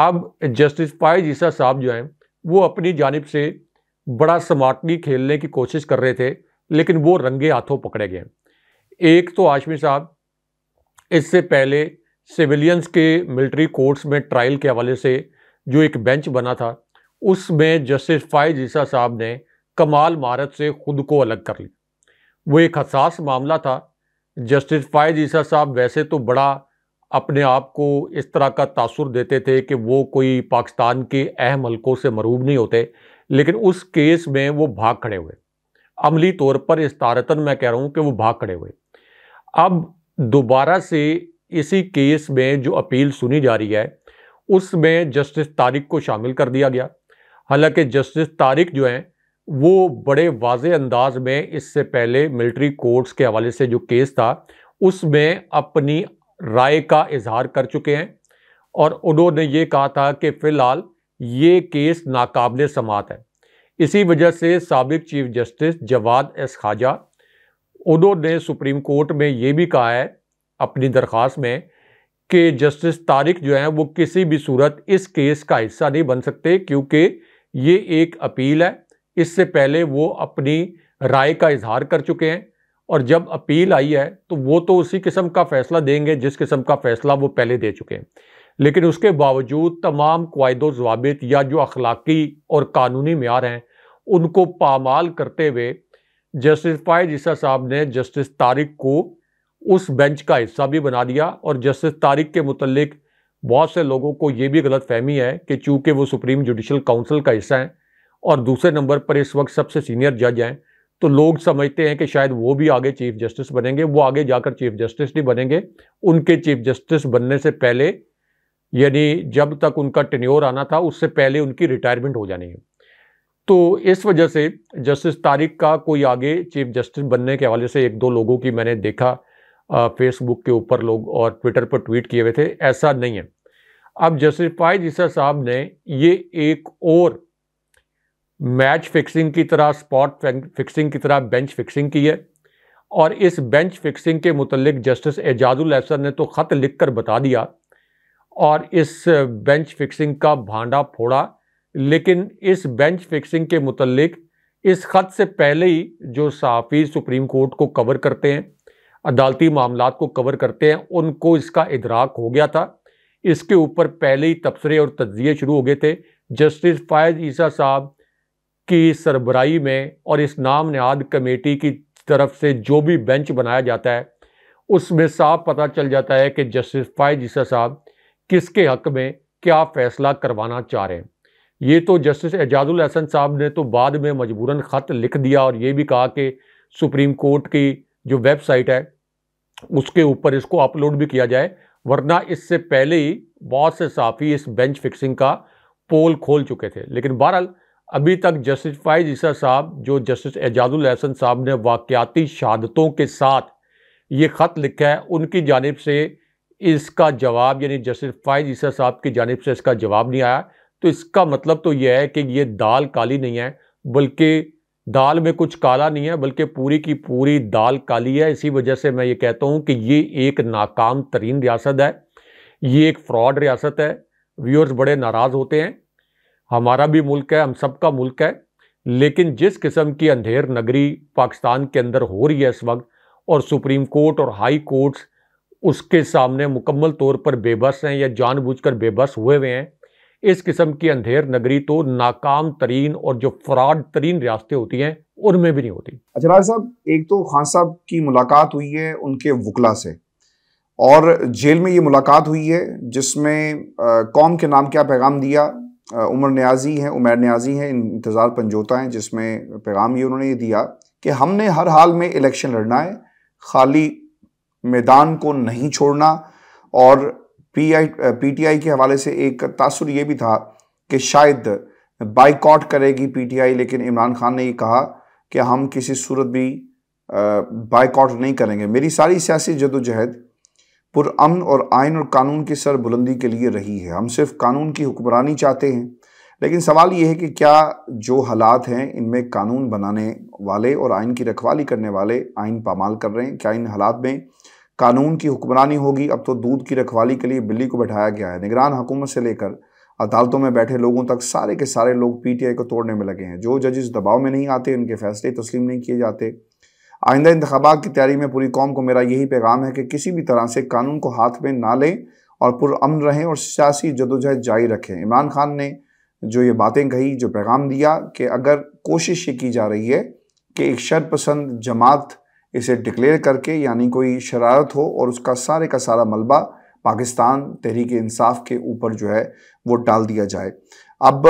Speaker 2: अब जस्टिस पाए जीसा साहब जो हैं वो अपनी जानब से बड़ा समाटनी खेलने की कोशिश कर रहे थे लेकिन वो रंगे हाथों पकड़े गए एक तो आशमी साहब इससे पहले सिविलियंस के मिलिट्री कोर्ट्स में ट्रायल के हवाले से जो एक बेंच बना था उसमें जस्टिस फाइज ईसा साहब ने कमाल महारत से खुद को अलग कर लिया वो एक हसास मामला था जस्टिस फाइज ईसा साहब वैसे तो बड़ा अपने आप को इस तरह का तासुर देते थे कि वो कोई पाकिस्तान के अहम हल्कों से मरूब नहीं होते लेकिन उस केस में वो भाग खड़े हुए अमली तौर पर इस तारतन मैं कह रहा हूँ कि वो भाग खड़े हुए अब दोबारा से इसी केस में जो अपील सुनी जा रही है उसमें जस्टिस तारिक को शामिल कर दिया गया हालांकि जस्टिस तारिक जो हैं वो बड़े वाज अंदाज में इससे पहले मिलिट्री कोर्ट्स के हवाले से जो केस था उसमें अपनी राय का इजहार कर चुके हैं और उन्होंने ये कहा था कि फ़िलहाल ये केस नाकबिल समात है इसी वजह से सबक चीफ जस्टिस जवाद एस खाजा उन्होंने सुप्रीम कोर्ट में ये भी कहा है अपनी दरख्वास्त में कि जस्टिस तारिक जो हैं वो किसी भी सूरत इस केस का हिस्सा नहीं बन सकते क्योंकि ये एक अपील है इससे पहले वो अपनी राय का इजहार कर चुके हैं और जब अपील आई है तो वो तो उसी किस्म का फैसला देंगे जिस किस्म का फैसला वो पहले दे चुके हैं लेकिन उसके बावजूद तमाम कायदो जवाबित या जो अखलाकी और कानूनी मैार हैं उनको पामाल करते हुए जस्टिस फायद ईसा साहब ने जस्टिस तारिक को उस बेंच का हिस्सा भी बना दिया और जस्टिस तारिक के मुतलक बहुत से लोगों को ये भी गलत फहमी है कि चूँकि वो सुप्रीम जुडिशल काउंसिल का हिस्सा हैं और दूसरे नंबर पर इस वक्त सबसे सीनियर जज हैं तो लोग समझते हैं कि शायद वो भी आगे चीफ जस्टिस बनेंगे वो आगे जाकर चीफ जस्टिस नहीं बनेंगे उनके चीफ जस्टिस बनने से पहले यानी जब तक उनका टेन्योर आना था उससे पहले उनकी रिटायरमेंट हो जानी है तो इस वजह से जस्टिस तारिक का कोई आगे चीफ जस्टिस बनने के हवाले से एक दो लोगों की मैंने देखा फेसबुक के ऊपर लोग और ट्विटर पर ट्वीट किए हुए थे ऐसा नहीं है अब पाई जीसा साहब ने ये एक और मैच फिक्सिंग की तरह स्पॉट फिक्सिंग की तरह बेंच फिक्सिंग की है और इस बेंच फिक्सिंग के मुतलिक जस्टिस एजाजुल एहसन ने तो ख़त लिख कर बता दिया और इस बेंच फिक्सिंग का भांडा फोड़ा लेकिन इस बेंच फिक्सिंग के मुतलिक इस ख़त से पहले ही जो सहाफ़ी सुप्रीम कोर्ट को कवर करते हैं अदालती मामला को कवर करते हैं उनको इसका इदराक हो गया था इसके ऊपर पहले ही तबसरे और तजिए शुरू हो गए थे जस्टिस फ़ायज़ ईसा साहब की सरबराही में और इस नाम नहाद कमेटी की तरफ से जो भी बेंच बनाया जाता है उसमें साफ पता चल जाता है कि जस्टिस फ़ायज़ ईसा साहब किसके हक में क्या फ़ैसला करवाना चाह रहे हैं ये तो जस्टिस एजाजुल हसन साहब ने तो बाद में मजबूरन ख़त लिख दिया और ये भी कहा कि सुप्रीम कोर्ट की जो वेबसाइट है उसके ऊपर इसको अपलोड भी किया जाए वरना इससे पहले ही बहुत से साफ़ी इस बेंच फिक्सिंग का पोल खोल चुके थे लेकिन बहरहाल अभी तक जस्टिस फाइज ईसा साहब जो जस्टिस एजाजुल एहसन साहब ने वाक़ाती शहादतों के साथ ये ख़त लिखा है उनकी जानब से इसका जवाब यानी जस्टिस फाइज ईसा साहब की जानब से इसका जवाब नहीं आया तो इसका मतलब तो यह है कि ये दाल काली नहीं है बल्कि दाल में कुछ काला नहीं है बल्कि पूरी की पूरी दाल काली है इसी वजह से मैं ये कहता हूँ कि ये एक नाकाम तरीन रियासत है ये एक फ्रॉड रियासत है व्यूअर्स बड़े नाराज़ होते हैं हमारा भी मुल्क है हम सब का मुल्क है लेकिन जिस किस्म की अंधेर नगरी पाकिस्तान के अंदर हो रही है इस वक्त और सुप्रीम कोर्ट और हाई कोर्ट्स उसके सामने मुकम्मल तौर पर बेबस हैं या जानबूझकर बेबस हुए हुए हैं इस किस्म की अंधेर नगरी तो नाकाम तरीन और जो फ्रॉड तरीन रियासतें होती हैं उनमें भी नहीं होती
Speaker 1: अच्छा राज साहब एक तो खान साहब की मुलाकात हुई है उनके वकला से और जेल में ये मुलाकात हुई है जिसमें कौम के नाम क्या पैगाम दिया उमर न्याजी हैं उमर न्याजी हैं इंतज़ार पंजोता हैं जिसमें पैगाम ये उन्होंने ये दिया कि हमने हर हाल में इलेक्शन लड़ना है खाली मैदान को नहीं छोड़ना और पी आई पीटीआई के हवाले से एक तासर ये भी था कि शायद बाइकॉट करेगी पीटीआई लेकिन इमरान खान ने ये कहा कि हम किसी सूरत भी बाइकॉट नहीं करेंगे मेरी सारी सियासी जदोजहद पुरान और आयन और कानून की सरबुलंदी के लिए रही है हम सिर्फ कानून की हुक्मरानी चाहते हैं लेकिन सवाल ये है कि क्या जो हालात हैं इनमें कानून बनाने वाले और आइन की रखवाली करने वाले आइन पामाल कर रहे हैं क्या इन हालात में कानून की हुक्मरानी होगी अब तो दूध की रखवाली के लिए बिल्ली को बैठाया गया है निगरान हुकूमत से लेकर अदालतों में बैठे लोगों तक सारे के सारे लोग पीटीआई को तोड़ने में लगे हैं जो जजेस दबाव में नहीं आते उनके फैसले तस्लीम नहीं किए जाते आइंदा इंतबात की तैयारी में पूरी कौम को मेरा यही पैगाम है कि किसी भी तरह से कानून को हाथ में ना लें और पुरअमन रहें और सियासी जदोजहद जारी रखें इमरान खान ने जो ये बातें कही जो पैगाम दिया कि अगर कोशिश ये की जा रही है कि एक शरपसंद जमात इसे डिक्लेयर करके यानी कोई शरारत हो और उसका सारे का सारा मलबा पाकिस्तान तहरीक इंसाफ के ऊपर जो है वो डाल दिया जाए अब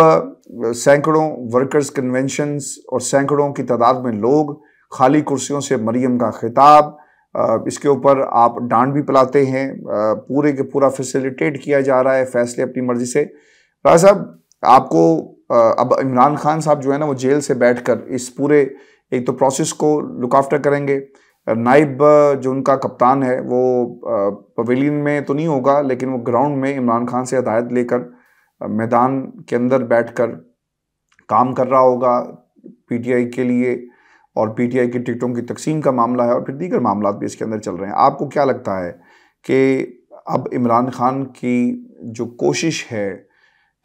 Speaker 1: सैकड़ों वर्कर्स कन्वेंशनस और सैकड़ों की तादाद में लोग खाली कुर्सियों से मरीम का खिताब इसके ऊपर आप डांड भी पलाते हैं पूरे के पूरा फैसिलिटेट किया जा रहा है फैसले अपनी मर्ज़ी से राय साहब आपको अब इमरान खान साहब जो है ना वो जेल से बैठकर इस पूरे एक तो प्रोसेस को लुक आफ्टर करेंगे नाइब जो उनका कप्तान है वो पवेलियन में तो नहीं होगा लेकिन वो ग्राउंड में इमरान खान से हदायत लेकर मैदान के अंदर बैठकर काम कर रहा होगा पीटीआई के लिए और पीटीआई की टिकटों की तकसीम का मामला है और फिर दीगर मामला भी इसके अंदर चल रहे हैं आपको क्या लगता है कि अब इमरान खान की जो कोशिश है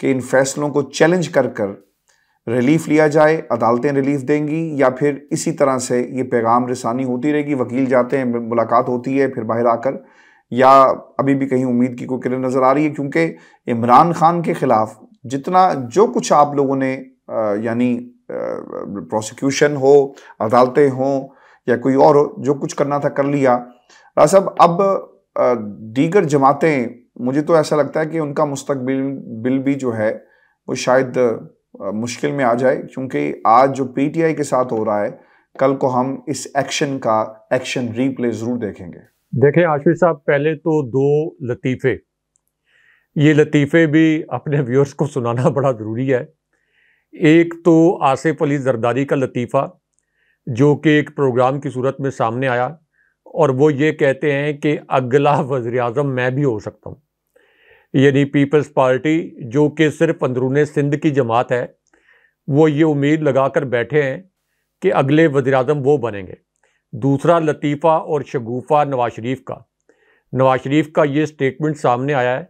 Speaker 1: कि इन फैसलों को चैलेंज कर कर रिलीफ लिया जाए अदालतें रिलीफ देंगी या फिर इसी तरह से ये पैगाम रसानी होती रहेगी वकील जाते हैं मुलाकात होती है फिर बाहर आकर या अभी भी कहीं उम्मीद की कोई किरण नज़र आ रही है क्योंकि इमरान खान के ख़िलाफ़ जितना जो कुछ आप लोगों ने यानी प्रोसिक्यूशन हो अदालतें हों या कोई और हो जो कुछ करना था कर लिया राज साहब अब आ, दीगर जमातें मुझे तो ऐसा लगता है कि उनका मुस्तबिल बिल भी जो है वो शायद मुश्किल में आ जाए क्योंकि आज जो पीटीआई के साथ हो रहा है कल को हम इस एक्शन का एक्शन रीप्ले ज़रूर देखेंगे
Speaker 2: देखें आशिफ साहब पहले तो दो लतीफ़े ये लतीफ़े भी अपने व्यूअर्स को सुनाना बड़ा ज़रूरी है एक तो आसिफ अली जरदारी का लतीफ़ा जो कि एक प्रोग्राम की सूरत में सामने आया और वो ये कहते हैं कि अगला वज़र अजम मैं भी हो सकता हूँ यानी पीपल्स पार्टी जो कि सिर्फ अंदरून सिंध की जमात है वो ये उम्मीद लगा कर बैठे हैं कि अगले वजी वो बनेंगे दूसरा लतीफ़ा और शगुफ़ा नवाज शरीफ का नवाज शरीफ का ये स्टेटमेंट सामने आया है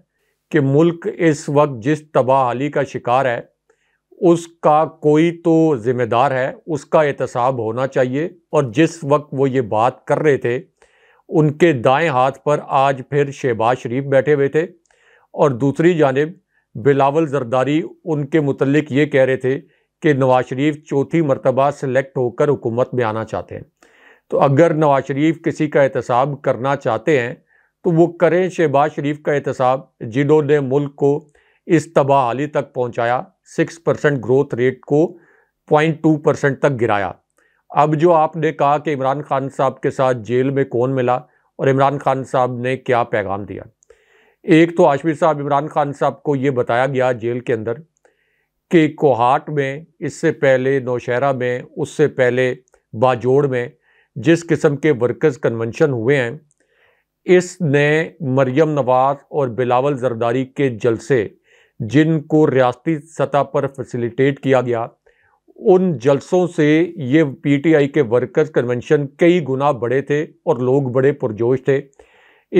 Speaker 2: कि मुल्क इस वक्त जिस तबाहली का शिकार है उसका कोई तो ज़िम्मेदार है उसका एहतसाब होना चाहिए और जिस वक्त वो ये बात कर रहे थे उनके दाएं हाथ पर आज फिर शहबाज शरीफ बैठे हुए थे और दूसरी जानब बिलावल जरदारी उनके मतलब ये कह रहे थे कि नवाज शरीफ चौथी मरतबा सेलेक्ट होकर हुकूमत में आना चाहते हैं तो अगर नवाज शरीफ किसी का एहतसाब करना चाहते हैं तो वो करें शहबाज शरीफ का एहतसाब जिन्होंने मुल्क को इस तबाह हाली तक पहुँचाया सिक्स परसेंट ग्रोथ रेट को पॉइंट टू परसेंट तक गिराया अब जो आपने कहा कि इमरान खान साहब के साथ जेल में कौन मिला और इमरान खान साहब ने क्या पैगाम दिया एक तो आशमी साहब इमरान खान साहब को ये बताया गया जेल के अंदर कि कोहाट में इससे पहले नौशहरा में उससे पहले बाजोड़ में जिस किस्म के वर्कर्स कन्वेंशन हुए हैं इसने मरियम नवाज और बिलावल जरदारी के जलसे जिनको रियाती सतह पर फैसिलिटेट किया गया उन जलसों से ये पीटीआई के वर्कर्स कन्वेंशन कई गुना बड़े थे और लोग बड़े पुरजोश थे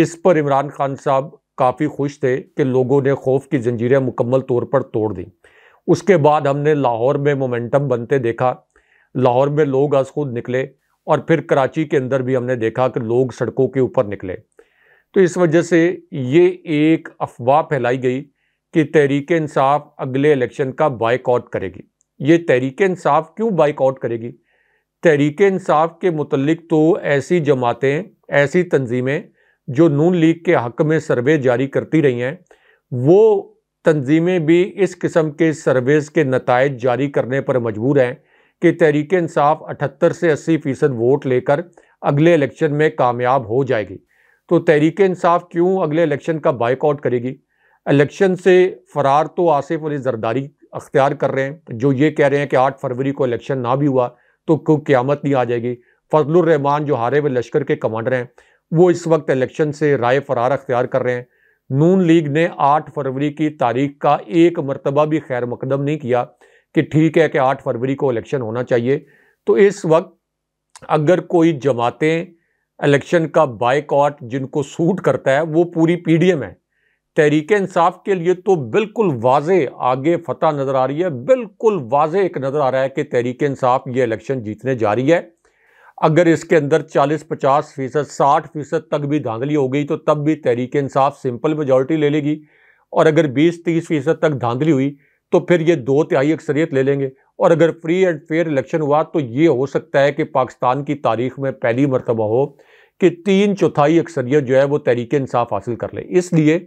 Speaker 2: इस पर इमरान खान साहब काफ़ी खुश थे कि लोगों ने खौफ की जंजीरें मुकम्मल तौर पर तोड़ दी उसके बाद हमने लाहौर में मोमेंटम बनते देखा लाहौर में लोग आज खुद निकले और फिर कराची के अंदर भी हमने देखा कि लोग सड़कों के ऊपर निकले तो इस वजह से ये एक अफवाह फैलाई गई कि तहरीक इंसाफ अगले इलेक्शन का बाइकआउट करेगी ये तहरीक इंसाफ क्यों बाइकआउट करेगी तहरीक इंसाफ के मतलब तो ऐसी जमातें ऐसी तंजीमें जो नून लीग के हक में सर्वे जारी करती रही हैं वो तंजीमें भी इस किस्म के सर्वेस के नतज जारी करने पर मजबूर हैं कि तहरीक इंसाफ अठहत्तर से अस्सी फ़ीसद वोट लेकर अगले इलेक्शन में कामयाब हो जाएगी तो तहरीक इंसाफ क्यों अगले इलेक्शन का बाइकआउट करेगी इलेक्शन से फरार तो आसिफ अली जरदारी अख्तियार कर रहे हैं जो ये कह रहे हैं कि आठ फरवरी को इलेक्शन ना भी हुआ तो क्यों क्यामत नहीं आ जाएगी फजलरहमान जो हारे हुए लश्कर के कमांडर हैं वो इस वक्त इलेक्शन से राय फरार अख्तियार कर रहे हैं नून लीग ने 8 फरवरी की तारीख का एक मरतबा भी खैर मकदम नहीं किया कि ठीक है कि 8 फरवरी को इलेक्शन होना चाहिए तो इस वक्त अगर कोई जमातें इलेक्शन का बाइकआउट जिनको सूट करता है वो पूरी पीडीएम है तहरीक इंसाफ के लिए तो बिल्कुल वाज आगे फतह नज़र आ रही है बिल्कुल वाज एक नज़र आ रहा है कि तहरीक इंसाफ ये इलेक्शन जीतने जा रही है अगर इसके अंदर 40-50 फीसद साठ फीसद तक भी धांधली हो गई तो तब भी तहरीक इंसाफ सिंपल मेजोरिटी ले लेगी और अगर 20-30 फीसद तक धांधली हुई तो फिर ये दो तिहाई अक्सरियत ले लेंगे और अगर फ्री एंड फेयर इलेक्शन हुआ तो ये हो सकता है कि पाकिस्तान की तारीख में पहली मरतबा हो कि तीन चौथाई अक्सरियत जो है वो तहरीक इंसाफ हासिल कर ले इसलिए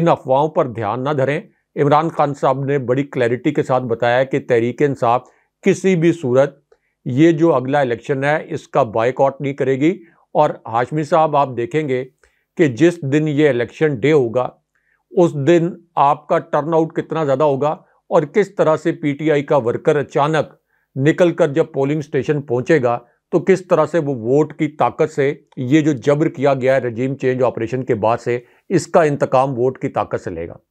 Speaker 2: इन अफवाहों पर ध्यान ना धरें इमरान खान साहब ने बड़ी क्लैरिटी के साथ बताया कि तहरीक इंसाफ किसी भी सूरत ये जो अगला इलेक्शन है इसका बाइकआउट नहीं करेगी और हाशमी साहब आप देखेंगे कि जिस दिन ये इलेक्शन डे होगा उस दिन आपका टर्नआउट कितना ज़्यादा होगा और किस तरह से पीटीआई का वर्कर अचानक निकल कर जब पोलिंग स्टेशन पहुंचेगा तो किस तरह से वो वोट की ताकत से ये जो जबर किया गया है रजीम चेंज ऑपरेशन के बाद से इसका इंतकाम वोट की ताकत से लेगा